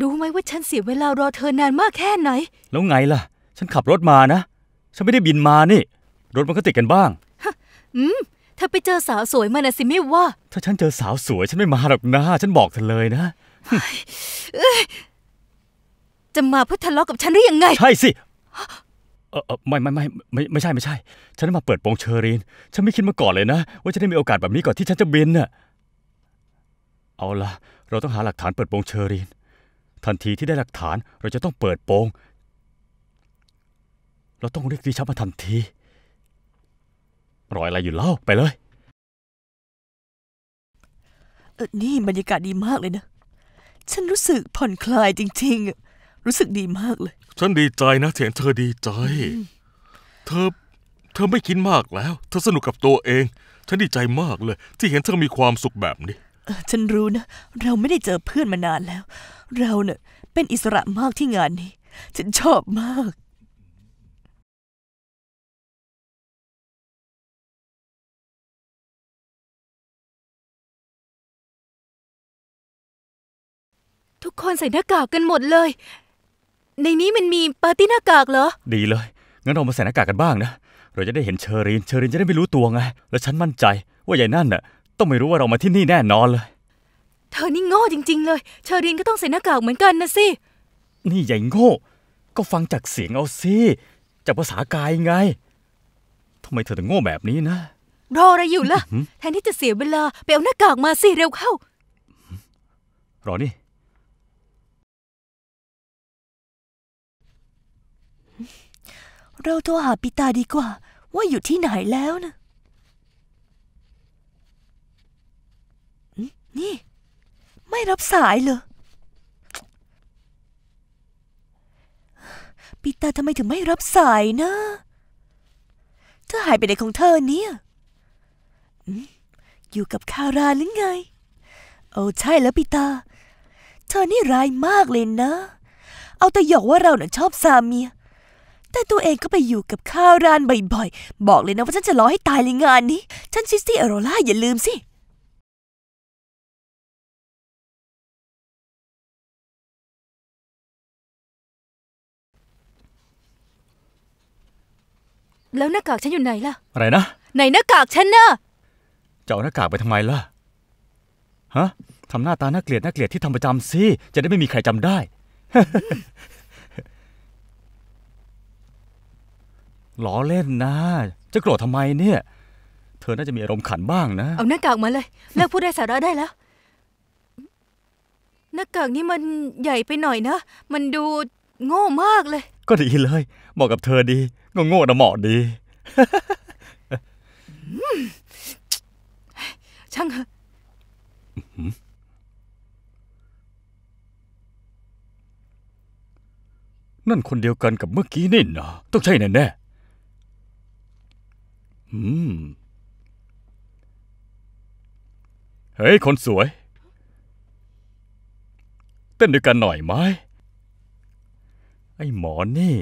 รู้ไหมว่าฉันเสียเวลารอเธอนานมากแค่ไหน แล้วไงล่ะ ฉันขับรถมานะ ฉันไม่ได้บินมานี่ รถมันก็ติดกันบ้างอืมเธอไปเจอสาวสวยมานะสิไม่ว่า ถ้าฉันเจอสาวสวย ฉันไม่มาหรอกนะ ฉันบอกเธอเลยนะจะมาเพื่อทะเลาะกับฉันได้ยังไง ใช่สิเออไม่ไม่ไม่ไม่ไม่ใช่ไม่ใช่ ฉันมาเปิดโปงเชอรีนฉันไม่คิดมาก่อนเลยนะ ว่าจะได้มีโอกาสแบบนี้ก่อนที่ฉันจะบินน่ะ เอาละเราต้องหาหลักฐานเปิดโปงเชอรีนทันทีที่ได้หลักฐานเราจะต้องเปิดโปง เราต้องเรียกดีชับมาทันทีรอยอะไรอยู่เล่าไปเลยเออนี่บรรยากาศดีมากเลยนะ ฉันรู้สึกผ่อนคลายจริง ๆ รู้สึกดีมากเลย ฉันดีใจนะเห็นเธอดีใจ เธอเธอไม่คิดมากแล้วเธอสนุกกับตัวเอง ฉันดีใจมากเลย ที่เห็นเธอมีความสุขแบบนี้ฉันรู้นะเราไม่ได้เจอเพื่อนมานานแล้ว เราเนะ่ยเป็นอิสระมากที่งานนี้ฉันชอบมาก ทุกคนใส่หน้ากากกันหมดเลย ในนี้มันมีปาร์ตี้หน้ากากเหรอดีเลยงั้นเรามาใส่หน้ากากกันบ้างนะเราจะได้เห็นเชอรีนเชอรีนจะได้ไม่รู้ตัวไง และฉันมั่นใจ ว่าใหญ่นั่นน่ะต้องไม่รู้ว่าเรามาที่นี่แน่นอนเลย เธอนี่โง่จริงๆ เลยเชอรินก็ต้องใส่หน้ากากเหมือนกันนะสิ นี่ใหญ่โง่ ก็ฟังจากเสียงเอาสิจากภาษากายไง ทำไมเธอถึงโง่แบบนี้นะ รออะไรอยู่ล่ะ แทนที่จะเสียเวลาไปเอาหน้ากากมาสิเร็วเข้า รอนี่ เราโทรหาปิตาดีกว่าว่าอยู่ที่ไหนแล้วนะนี่ไม่รับสายเลยปีตาทำไมถึงไม่รับสายนะเธอหายไปไหนของเธอเนี่ย อยู่กับคาราหรือไง โอ้ใช่แล้วปีตา เธอนี่ร้ายมากเลยนะ เอาแต่หยอกว่าเราเนี่ยชอบซามีแต่ตัวเองก็ไปอยู่กับคารานบ่อยๆบอกเลยนะว่าฉันจะรอให้ตายเลยงานนี้ ฉันซิสตี้อโรล่าอย่าลืมสิแล้วหน้ากากฉันอยู่ไหนล่ะ อะไรนะไหนหน้ากากฉันเนอะจะเอาหน้ากากไปทำไมล่ะ ฮะ ทำหน้าตาน่าเกลียดน่าเกลียดที่ทำประจำสิจะได้ไม่มีใครจำได้ล้อเล่นนะ จะโกรธทำไมเนี่ย เธอน่าจะมีอารมณ์ขันบ้างนะ เอาหน้ากากมาเลยเลิกพูดได้สาระได้แล้วหน้ากากนี่มันใหญ่ไปหน่อยนะ มันดูโง่มากเลย ก็ดีเลยเหมาะกับเธอดีโง่ๆนะเหมาะดีช่างเหอะนั่นคนเดียวกันกับเมื่อกี้นี่นะต้องใช่แน่แน่ เฮ้ย คนสวยเต้นด้วยกันหน่อยไหมไอ้หมอนี่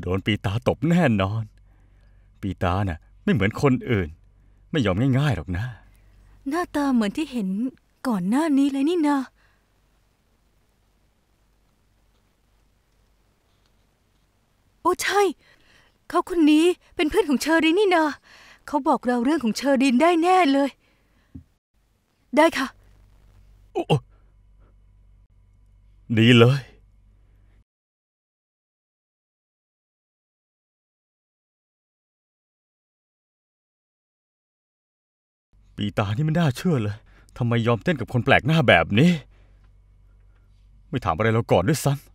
โดนปีตาตบแน่นอน ปีตาน่ะ ไม่เหมือนคนอื่น ไม่ยอมง่ายๆหรอกนะหน้าตาเหมือนที่เห็นก่อนหน้านี้เลยนี่นะโอ้ใช่ เขาคนนี้เป็นเพื่อนของเชอรินนี่นาเขาบอกเราเรื่องของเชอรินได้แน่เลย ได้ค่ะดีเลยีตานี่มันน่าเชื่อเลย ทำไมยอมเต้นกับคนแปลกหน้าแบบนี้ ไม่ถามอะไรเราก่อนด้วยซ้ำ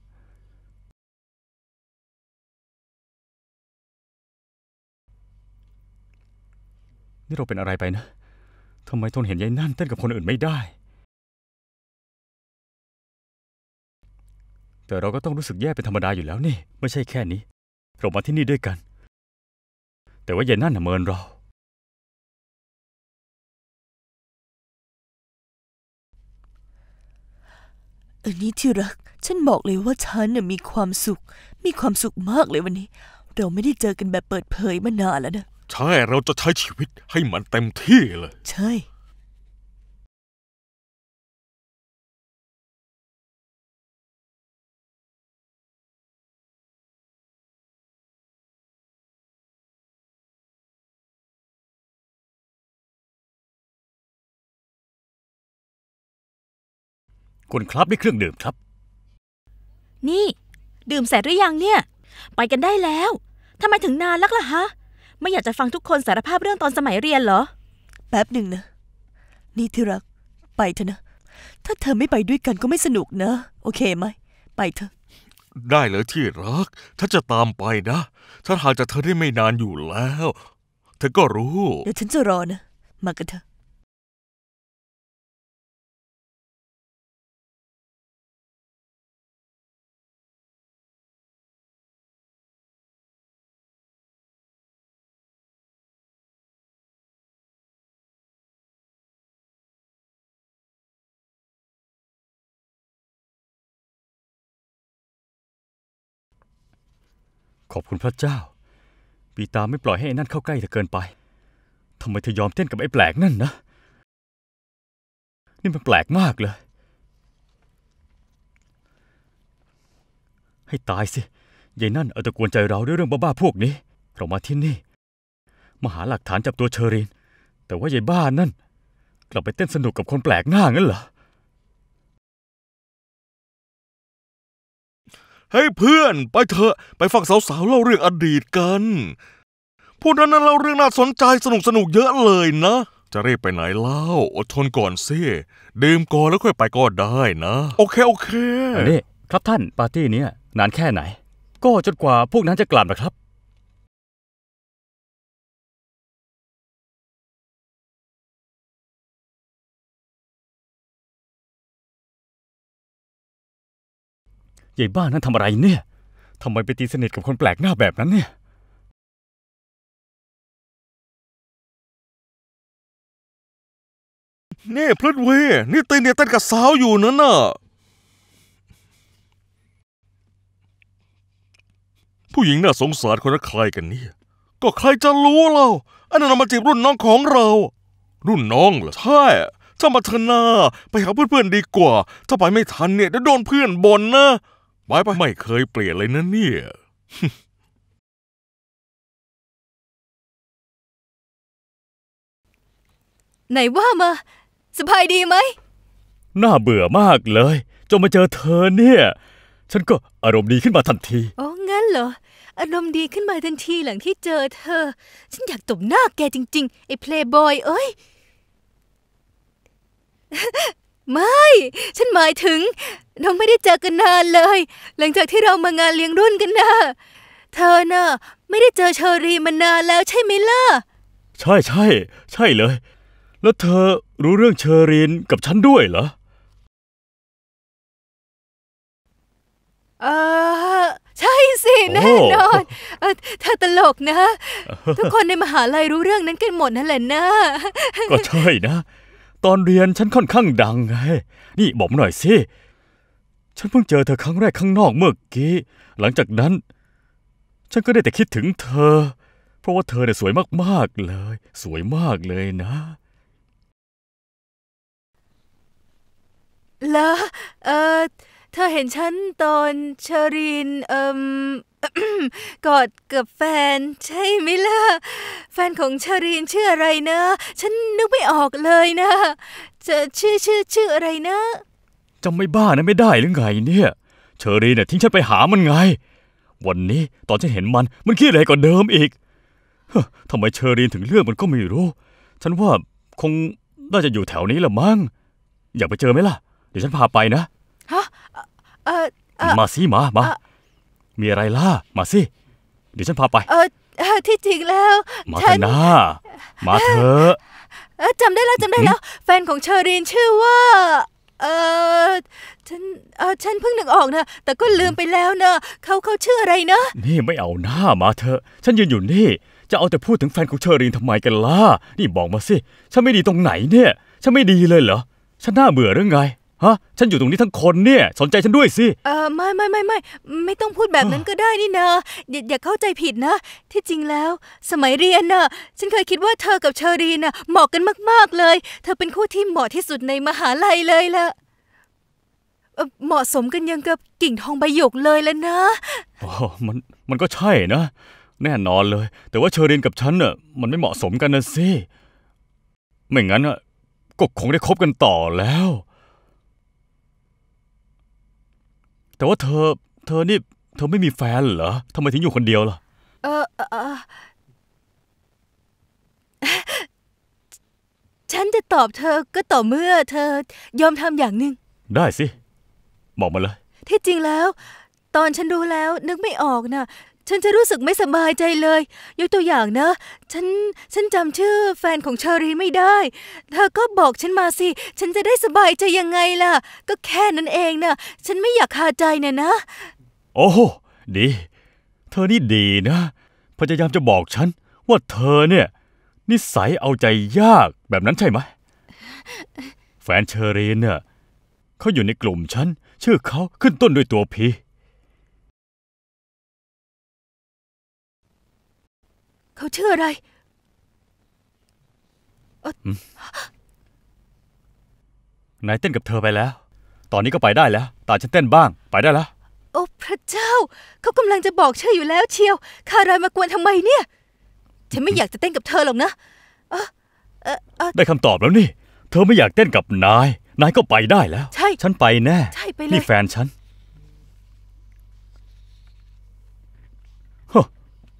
นี่เราเป็นอะไรไปนะทำไมทนเห็นยายนั่นเต้นกับคนอื่นไม่ได้ แต่เราก็ต้องรู้สึกแย่เป็นธรรมดาอยู่แล้วนี่ ไม่ใช่แค่นี้ เรามาที่นี่ด้วยกัน แต่ว่ายายนั่นเมินเราอันนี้ที่รัก ฉันบอกเลยว่าฉันน่ยมีความสุข มีความสุขมากเลยวันนี้ เราไม่ได้เจอกันแบบเปิดเผยมานานแล้วนะ ใช่ เราจะใช้ชีวิตให้มันเต็มที่เลย ใช่คุณครับนด้เครื่องดื่มครับ นี่ ดื่มเสร็จหรือยังเนี่ย ไปกันได้แล้วทำไมถึงนานลักล่ะฮะ ไม่อยากจะฟังทุกคนสารภาพเรื่องตอนสมัยเรียนเหรอ แป๊บหนึ่งนะ นี่ที่รัก ไปเถอะนะถ้าเธอไม่ไปด้วยกันก็ไม่สนุกนะ โอเคไหม ไปเถอะ ได้เลยที่รัก ถ้าจะตามไปนะ ถ้าหากจะเธอได้ไม่นานอยู่แล้ว เธอก็รู้ เดี๋ยวฉันจะรอนะ มากันเถอะขอบคุณพระเจ้า ปีตาไม่ปล่อยให้ไอ้นั่นเข้าใกล้เธอเกินไปทำไมเธอยอมเต้นกับไอ้แปลกนั่นนะนี่มันแปลกมากเลย ให้ตายสิยายนั่นเอาตะกวนใจเราด้วยเรื่องบ้าๆพวกนี้ เรามาที่นี่มาหาหลักฐานจับตัวเชอริน แต่ว่ายายบ้านนั่นกลับไปเต้นสนุกกับคนแปลกหน้างั้นเหรอฮ้ยเพื่อนไปเถอะไปฟังสาวๆเล่าเรื่องอดีตกัน พวกนั้นเล่าเรื่องน่าสนใจสนุกๆเยอะเลยนะ จะรีบไปไหนเล่า อดทนก่อนสิดื่มก่อนแล้วค่อยไปก็ได้นะ โอเคโอเคอันนี้ครับท่านปาร์ตี้เนี้ยนานแค่ไหน ก็จนกว่าพวกนั้นจะกลับนะครับยายบ้านั่นทำอะไรเนี่ยทำไมไปตีสนิทกับคนแปลกหน้าแบบนั้นเนี่ย นี่พลดเวนี่ตีเนี่ยเต้นกับสาวอยู่นั่นน่ะผู้หญิงน่าสงสารคนนั้นใครกันเนี่ย ก็ใครจะรู้เราอันนั้นมาจีบรุ่นน้องของเรา รุ่นน้องเหรอ ใช่ถ้ามาเธอนา ไปหาเพื่อนๆดีกว่า ถ้าไปไม่ทันเนี่ยจะโดนเพื่อนบ่นนะบายไปไม่เคยเปลี่ยนเลยนะเนี่ย ไหนว่ามาสบายดีไหม น่าเบื่อมากเลยจนมาเจอเธอเนี่ย ฉันก็อารมณ์ดีขึ้นมาทันที อ๋องั้นเหรอ อารมณ์ดีขึ้นมาทันทีหลังที่เจอเธอ ฉันอยากตบหน้าแกจริงๆ ไอ้เพลย์บอย เอ้ย ไม่ ฉันหมายถึงเราไม่ได้เจอกันนานเลย หลังจากที่เรามางานเลี้ยงรุ่นกันนะ เธอน่ะไม่ได้เจอเชอรีมานานแล้วใช่ไหมล่ะใช่ใช่ ใช่เลย แล้วเธอรู้เรื่องเชอรีนกับฉันด้วยเหรอเออใช่สิแน่นอนเธอตลกนะ ทุกคนในมหาลัยรู้เรื่องนั้นกันหมดนั่นแหละนะ ก็ใช่นะ ตอนเรียนฉันค่อนข้างดังไงนี่บอกหน่อยสิฉันเพิ่งเจอเธอ ครั้งแรกข้างนอกเมื่อกี้ หลังจากนั้น ฉันก็ได้แต่คิดถึงเธอ เพราะว่าเธอเนี่ยสวยมากๆ เลย สวยมากเลยนะ แล้วเออเธอเห็นฉันตอนเชรีนเอิมกอดกับแฟน ใช่ไหมล่ะ แฟนของชารีนชื่ออะไรนะ ฉันนึกไม่ออกเลยนะจะชื่อชื่อชื่ออะไรนะจำไม่บ้านะไม่ได้หรือไงเนี่ย เชอรี่เนี่ยทิ้งฉันไปหามันไง วันนี้ตอนฉันเห็นมันมันขี้เะร่กว่าเดิมอีกทำไมเชอรีนถึงเลือกมันก็ไม่รู้ ฉันว่าคงน่าจะอยู่แถวนี้ละมั้งอยากไปเจอไหมล่ะ เดี๋ยวฉันพาไปนะฮะเออมาสิมามา มีอะไรล่ะ มาสิเดี๋ยวฉันพาไปเออที่จริงแล้วมาเถอะนะมาเถอะจำได้แล้วจำได้แล้ว แฟนของเชอรีนชื่อว่าเออฉันเออฉันเพิ่งนึกออกนะแต่ก็ลืมไปแล้วเนะ เขาเขาชื่ออะไรนะ นี่ไม่เอาหน้ามาเถอะฉันยืนอยู่นี่ จะเอาแต่พูดถึงแฟนของเชอรีนทำไมกันล่ะนี่บอกมาสิ ฉันไม่ดีตรงไหนเนี่ย ฉันไม่ดีเลยเหรอ ฉันน่าเบื่อหรือไงฮะฉันอยู่ตรงนี้ทั้งคนเนี่ย สนใจฉันด้วยสิเออไม่ไม่ไม่ไม่ไม่ต้องพูดแบบนั้นก็ได้นี่นะอย่าอย่าเข้าใจผิดนะ ที่จริงแล้วสมัยเรียนน่ะฉันเคยคิดว่าเธอกับเชอรีน่ะ เหมาะกันมากๆเลย เธอเป็นคู่ที่เหมาะที่สุดในมหาลัยเลยละเหมาะสมกันยังกับกิ่งทองใบหยกเลยแล้วนะอ้มันมันก็ใช่นะ แน่นอนเลย แต่ว่าเชอรีนกับฉันน่ะมันไม่เหมาะสมกันนะสิไม่งั้นก็คงได้คบกันต่อแล้วแต่ว่าเธอ เธอนี่เธอไม่มีแฟนเหรอ ทำไมถึงอยู่คนเดียวล่ะ เออเออฉันจะตอบเธอก็ต่อเมื่อเธอยอมทำอย่างหนึ่ง ได้สิ บอกมาเลย ที่จริงแล้ว ตอนฉันดูแล้วนึกไม่ออกนะฉันจะรู้สึกไม่สบายใจเลย ยกตัวอย่างนะ ฉันฉันจำชื่อแฟนของชารีไม่ได้เธอก็บอกฉันมาสิฉันจะได้สบายใจยังไงล่ะก็แค่นั้นเองนะฉันไม่อยากคาใจน่ะนะโอ้ดี เธอนี่ดีนะพยายามจะบอกฉันว่าเธอเนี่ย นิสัยเอาใจยากแบบนั้นใช่ไหมแฟนเชอรีเนี่ยเขาอยู่ในกลุ่มฉันชื่อเขาขึ้นต้นด้วยตัวพีเขาชื่ออะไร นายเต้นกับเธอไปแล้ว ตอนนี้ก็ไปได้แล้ว ตาฉันเต้นบ้าง ไปได้แล้ว โอ้พระเจ้า เขากำลังจะบอกชื่ออยู่แล้วเชียวคารายมากวนทำไมเนี่ย ฉันไม่อยากจะเต้นกับเธอหรอกนะได้คำตอบแล้วนี่ เธอไม่อยากเต้นกับนาย นายก็ไปได้แล้ว ใช่ ฉันไปแน่ใช่ไปเลยนี่แฟนฉัน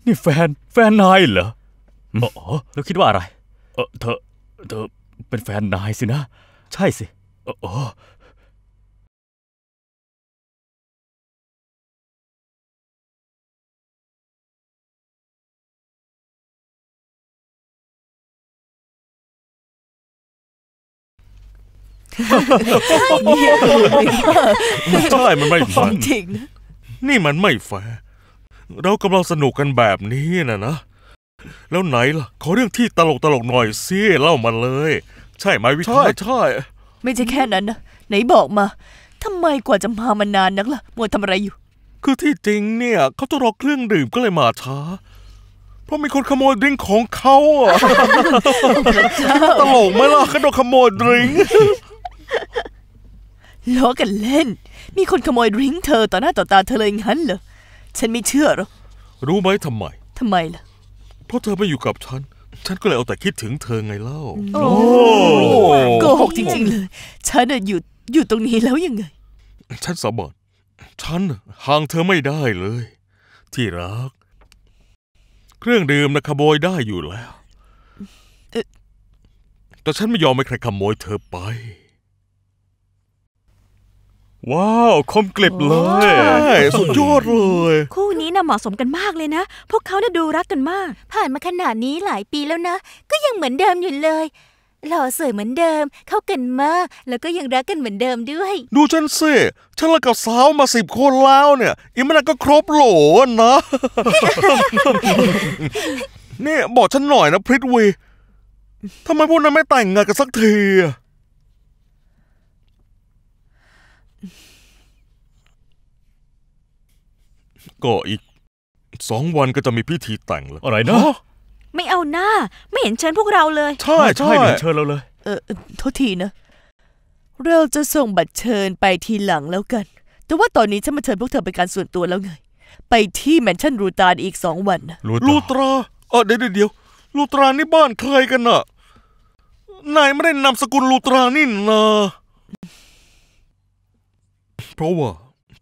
นี่แฟน แฟนนายเหรอหมอเล้คิดว่าอะไร เออเธอเธอ เป็นแฟนนายสินะ ใช่สิอ๋อใช่มันไม่ฟังจริงนี่มันไม่แฟร์เรากำลังสนุกกันแบบนี้นะนะ แล้วไหนล่ะขอเรื่องที่ตลกตลกหน่อยสิเล่ามาเลย ใช่ไหมวิคใช่ใช่ไม่ใช่แค่นั้นนะไหนบอกมาทำไมกว่าจะมามานานนักล่ะมัวทำอะไรอยู่ คือที่จริงเนี่ย เขาจะรอเครื่องดื่มก็เลยมาช้า เพราะมีคนขโมยดริงของเขาอะตลกไหมล่ะเขาโดนขโมยดริงล้อกันเล่น มีคนขโมยดริงเธอต่อหน้าต่อตาเธอเลยงั้นเหรอฉันไม่เชื่อหรอกรู้ไหมทำไมทำไม ล่ะ เพราะเธอไม่อยู่กับฉัน ฉันก็เลยเอาแต่คิดถึงเธอไงเล่า โอ้โกหกจริงๆเลย ฉันน่ะอยู่อยู่ตรงนี้แล้วยังไง ฉันสาบานฉันห่างเธอไม่ได้เลย ที่รัก เครื่องดื่มนะขโมยได้อยู่แล้ว แต่ฉันไม่ยอมให้ใครขโมยเธอไปว้าวคมกริบเลยสุดยอดเลย คู่นี้น่ะเหมาะสมกันมากเลยนะ พวกเขาน่ะดูรักกันมาก ผ่านมาขนาดนี้หลายปีแล้วนะก็ยังเหมือนเดิมอยู่เลยหล่อสวยเหมือนเดิมเข้ากันมาก แล้วก็ยังรักกันเหมือนเดิมด้วยดูฉันสิฉันละกับสาวมาสิบคนแล้วเนี่ยอีมันก็ครบโหลนะเนี่ยบอกฉันหน่อยนะพริตวีทำไมพวกนั้นไม่แต่งงานกันสักทีก็อีกสองวันก็จะมีพิธีแต่งแล้วอะไรนะ ไม่เอาหน้า ไม่เห็นเชิญพวกเราเลยใช่ใช่ไม่เห็นเชิญเราเลย เออโทษทีนะเราจะส่งบัตรเชิญไปทีหลังแล้วกัน แต่ว่าตอนนี้ฉันมาเชิญพวกเธอเป็นการส่วนตัวแล้วไงไปที่แมนชั่นรูตานอีกสองวันนะรูตราเออเดี๋ยวเดี๋ยวรูตรานี่บ้านใครกันน่ะนายไม่ได้นำสกุลรูตรานี่นะเพราะว่า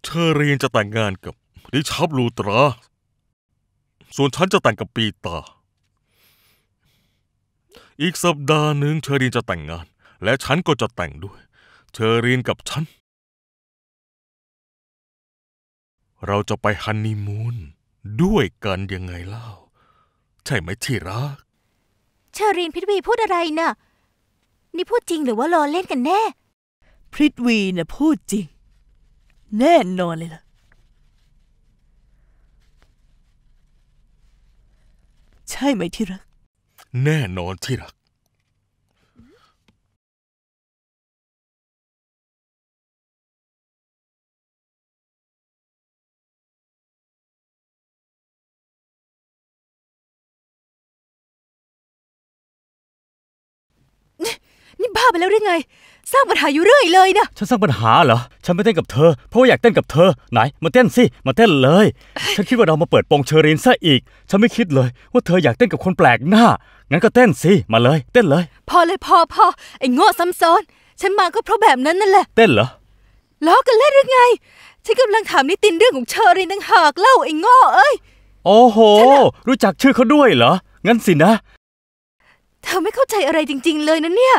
เธอเรียนจะแต่งงานกับดิชาบลูตราส่วนฉันจะแต่งกับปีตา อีกสัปดาห์หนึ่งเชอรีนจะแต่งงาน และฉันก็จะแต่งด้วย เชอรีนกับฉัน เราจะไปฮันนีมูนด้วยกันยังไงเล่า ใช่ไหมที่รัก เชอรีนพิทวีพูดอะไรนะ่ะนี่พูดจริงหรือว่าล้อเล่นกันแน่พิทวีน่ะพูดจริง แน่นอนเลยล่ะใช่ไหมที่รัก แน่นอนที่รักนี่บ้าไปแล้วหรือไง สร้างปัญหาอยู่เรื่อยเลยนะฉันสร้างปัญหาเหรอ ฉันไม่เต้นกับเธอ เพราะว่าอยากเต้นกับเธอไหน มาเต้นสิมาเต้นเลย ฉันคิดว่าเรามาเปิดโปงเชอรินซะอีก ฉันไม่คิดเลย ว่าเธออยากเต้นกับคนแปลกหน้า งั้นก็เต้นสิ มาเลย เต้นเลย พอเลยพอพอไอ้โง่ซ้ำซ้อน ฉันมาก็เพราะแบบนั้นนั่นแหละ เต้นเหรอล้อกันเล่นหรือไงฉันกำลังถามนิตินเรื่องของเชอรินต่างหากเล่าไอ้โง่เอ้ยโอ้โห รู้จักชื่อเขาด้วยเหรอ งั้นสินะเธอไม่เข้าใจอะไรจริง ๆ เลยนะเนี่ย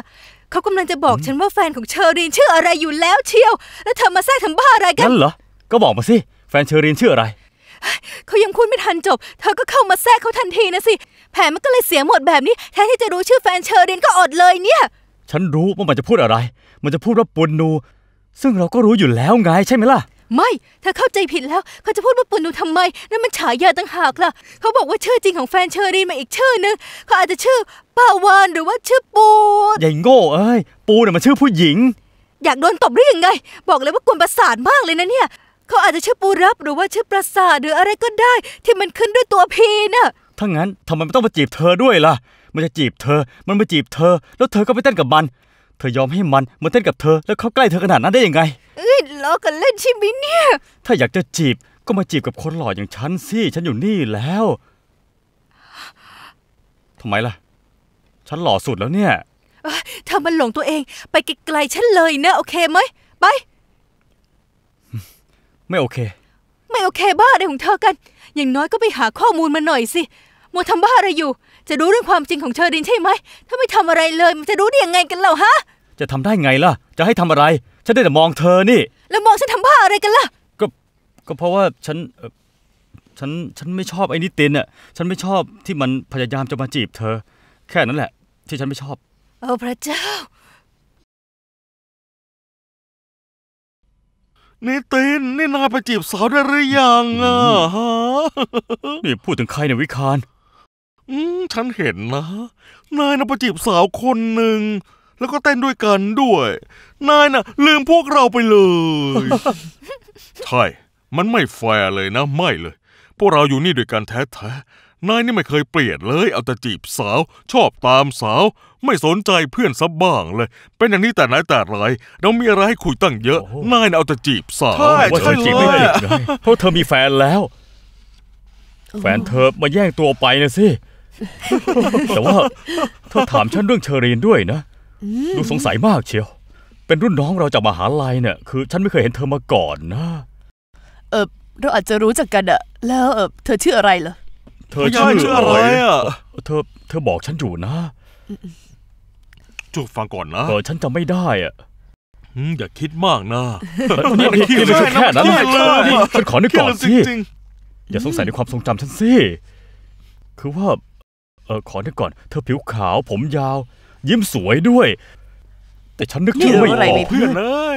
เขากำลังจะบอกฉันว่าแฟนของเชอรีนชื่ออะไรอยู่แล้วเชียว แล้วเธอมาแทรกทำบ้าอะไรกันนั่นเหรอก็บอกมาสิ แฟนเชอรีนชื่ออะไร เขายังพูดไม่ทันจบ เธอก็เข้ามาแทรกเขาทันทีนะสิ แผนมันก็เลยเสียหมดแบบนี้ แทนที่จะรู้ชื่อแฟนเชอรีนก็อดเลยเนี่ย ฉันรู้ว่ามันจะพูดอะไร มันจะพูดว่าปุนนู ซึ่งเราก็รู้อยู่แล้วไง ใช่ไหมล่ะไม่เธอเข้าใจผิดแล้วเขาจะพูดว่าปุนนูทำไมนั่นมันฉายาต่างหากล่ะเขาบอกว่าชื่อจริงของแฟนเชอรีนมาอีกชื่อนึงเขาอาจจะชื่อป้าวานหรือว่าชื่อปูใหญ่โง่เอ้ยปูเนี่ยมันชื่อผู้หญิง อยากโดนตบหรือยังไง บอกเลยว่ากวนประสาทมากเลยนะเนี่ยเขาอาจจะชื่อปูรับหรือว่าชื่อประสาทหรืออะไรก็ได้ที่มันขึ้นด้วยตัวพีน่ะถ้างั้นทำไมมต้องมาจีบเธอด้วยล่ะ มันจะจีบเธอมันมาจีบเธอ แล้วเธอก็ไปเต้นกับมัน เธอยอมให้มันมาเต้นกับเธอแล้วเข้าใกล้เธอขนาดนั้นได้ยังไงเอ้ยล้อกันเล่นใช่ไหมเนี่ย ถ้าอยากจะจีบก็มาจีบกับคนหล่ออย่างฉันสิ ฉันอยู่นี่แล้ว ทำไมล่ะ ฉันหล่อสุดแล้วเนี่ยถ้ามันหลงตัวเอง ไปไกลๆฉันเลยเนะ โอเคไหมไป ไม่โอเค ไม่โอเคบ้าอะไรของเธอกัน อย่างน้อยก็ไปหาข้อมูลมาหน่อยสิมัวทำบ้าอะไรอยู่ จะรู้เรื่องความจริงของเชอรินใช่ไหม ถ้าไม่ทำอะไรเลย มันจะรู้ได้ยังไงกันเล่าฮะ จะทำได้ไงล่ะ จะให้ทำอะไรฉันได้แต่มองเธอนี่ แล้วมองฉันทำบ้าอะไรกันล่ะ ก็ ก็เพราะว่าฉันเออฉันฉันไม่ชอบไอ้นิตินอ่ะ ฉันไม่ชอบที่มันพยายามจะมาจีบเธอ แค่นั้นแหละ ที่ฉันไม่ชอบเออพระเจ้านิตินนี่นายไปจีบสาวได้หรือยังอ่ะฮะนี่พูดถึงใครเนี่ยวิคารอืมฉันเห็นนะ นายนบไปจีบสาวคนหนึ่งแล้วก็เต้นด้วยกันด้วย นายน่ะ ลืมพวกเราไปเลยใช่มันไม่แฟร์เลยนะ ไม่เลย พวกเราอยู่นี่ด้วยกันแท้ๆ นายนี่ไม่เคยเปลี่ยนเลย เอาแต่จีบสาวชอบตามสาว ไม่สนใจเพื่อนซับบ้างเลย เป็นอย่างนี้แต่ไหนแต่ไรเรามีอะไรให้คุยตั้งเยอะนายน่ะเอาแต่จีบสาวใช่ว่าเธใช่อจีบเลไม่ยดเลยเพราะเธอมีแฟนแล้ว แฟนเธอมาแย่งตัวไปนะสิแต่ว่าเธอถามฉันเรื่องเชอรีนด้วยนะดูสงสัยมากเชียว เป็นรุ่นน้องเราจากมหาลัยเนี่ยคือฉันไม่เคยเห็นเธอมาก่อนนะ เออเราอาจจะรู้จักกันอะแล้วเออเธอชื่ออะไรเหรอ เธอชื่ออะไรอะเธอเธอบอกฉันอยู่นะจูฟังก่อนนะเออฉันจำไม่ได้อะอย่าคิดมากนะนี่นี่ไม่่แค่นั้นลฉันขอนึกก่อนสิอย่าสงสัยในความทรงจำฉันสิคือว่าเออขอนึกก่อน เธอผิวขาวผมยาวยิ้มสวยด้วย แต่ฉันนึกชื่อไม่ออกเพื่อนเลย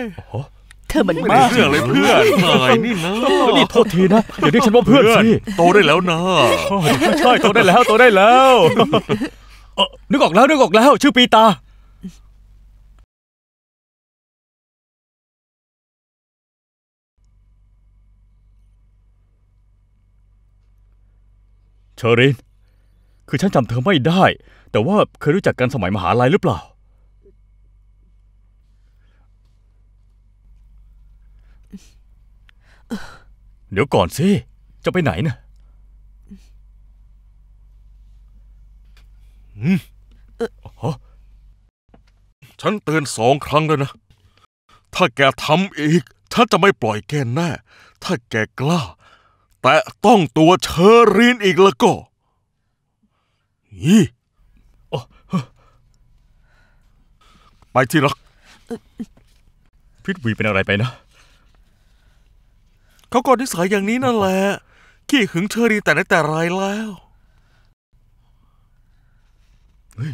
เธอมันบ้าเพื่อนเลยเพื่อนเลยนี่นะนี่โทษทีนะอย่าเรียกฉันว่าเพื่อนสิ โตได้แล้วนะใช่โตได้แล้ว โตได้แล้ว นึกออกแล้วนึกออกแล้วชื่อปีตาเชอรินคือฉันจำเธอไม่ได้แต่ว่าเคยรู้จักกันสมัยมหาลัยหรือเปล่า เดี๋ยวก่อนสิ จะไปไหนนะอืมฮะฉันเตือนสองครั้งแล้วนะ ถ้าแกทำอีก ฉันจะไม่ปล่อยแกแน่ ถ้าแกกล้า แต่ต้องตัวเชอรีนอีกแล้วก็นี่ไปที่รักพิทวีเป็นอะไรไปนะ เขากอนิสัยอย่างนี้นั่นแหละ ขี้หึงเธอดีแต่ในแต่ไรแ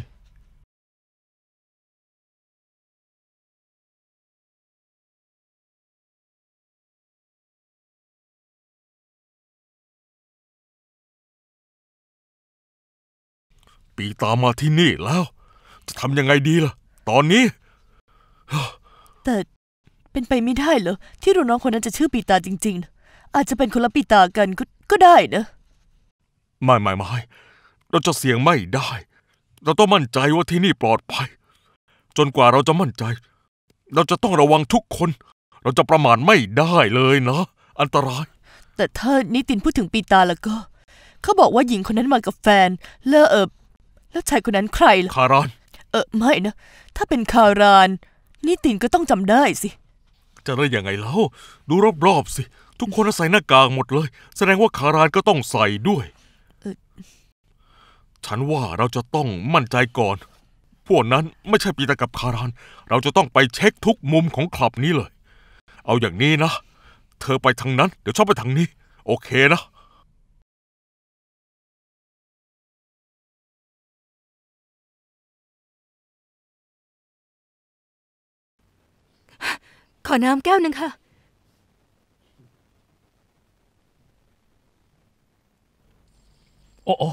ล้ว ปีตามมาที่นี่แล้ว จะทำยังไงดีล่ะตอนนี้ แต่เป็นไปไม่ได้เหรอ ที่รุ่นน้องคนนั้นจะชื่อปีตาจริง ๆ อาจจะเป็นคนละปีตากันก็ก็ได้นะไม่ไม่ไม่เราจะเสี่ยงไม่ได้ เราต้องมั่นใจว่าที่นี่ปลอดภัย จนกว่าเราจะมั่นใจ เราจะต้องระวังทุกคน เราจะประมาทไม่ได้เลยนะอันตรายแต่ถ้านิตินพูดถึงปีตาแล้วก็เขาบอกว่าหญิงคนนั้นมากับแฟน เลอเอบแล้วชายคนนั้นใครล่ะคารานออไม่นะถ้าเป็นคาราน นี่ตินก็ต้องจำได้สิ จะได้ยังไงเล่าดูรอบๆสิ ทุกคนใส่หน้ากากหมดเลย แสดงว่าคารานก็ต้องใส่ด้วย ฉันว่าเราจะต้องมั่นใจก่อน พวกนั้นไม่ใช่ปีตากับคาราน เราจะต้องไปเช็คทุกมุมของคลับนี้เลย เอาอย่างนี้นะ เธอไปทางนั้นเดี๋ยวฉันไปทางนี้ โอเคนะขอน้ำแก้วหนึ่งค่ะโอ้โอ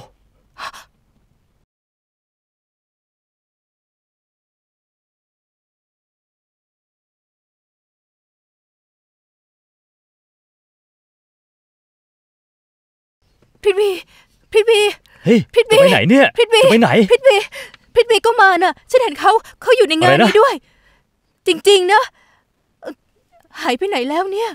พิทวีพิทวีเฮ้ยพิทวีจะไปไหนเนี่ยพิทวีจะไปไหน พิทวีพิทวีก็มาน่ะฉันเห็นเขาเขาอยู่ในงานนี้ด้วย จริง ๆ นะหายไปไหนแล้วเนี่ย